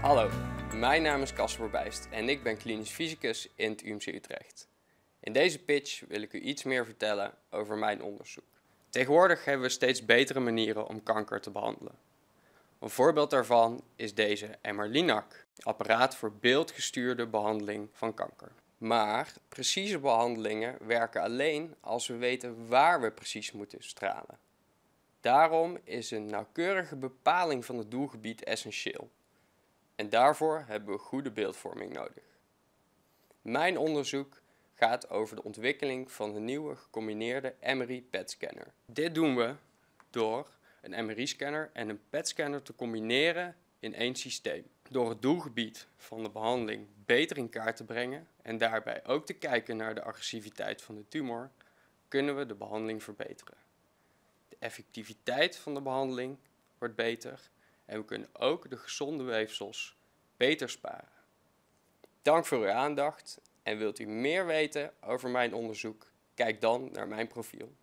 Hallo, mijn naam is Casper Bijst en ik ben klinisch fysicus in het UMC Utrecht. In deze pitch wil ik u iets meer vertellen over mijn onderzoek. Tegenwoordig hebben we steeds betere manieren om kanker te behandelen. Een voorbeeld daarvan is deze MR-Linac, apparaat voor beeldgestuurde behandeling van kanker. Maar precieze behandelingen werken alleen als we weten waar we precies moeten stralen. Daarom is een nauwkeurige bepaling van het doelgebied essentieel. En daarvoor hebben we goede beeldvorming nodig. Mijn onderzoek gaat over de ontwikkeling van de nieuwe gecombineerde MRI PET-scanner. Dit doen we door een MRI-scanner en een PET-scanner te combineren in één systeem. Door het doelgebied van de behandeling beter in kaart te brengen en daarbij ook te kijken naar de agressiviteit van de tumor, kunnen we de behandeling verbeteren. De effectiviteit van de behandeling wordt beter en we kunnen ook de gezonde weefsels beter sparen. Dank voor uw aandacht en wilt u meer weten over mijn onderzoek? Kijk dan naar mijn profiel.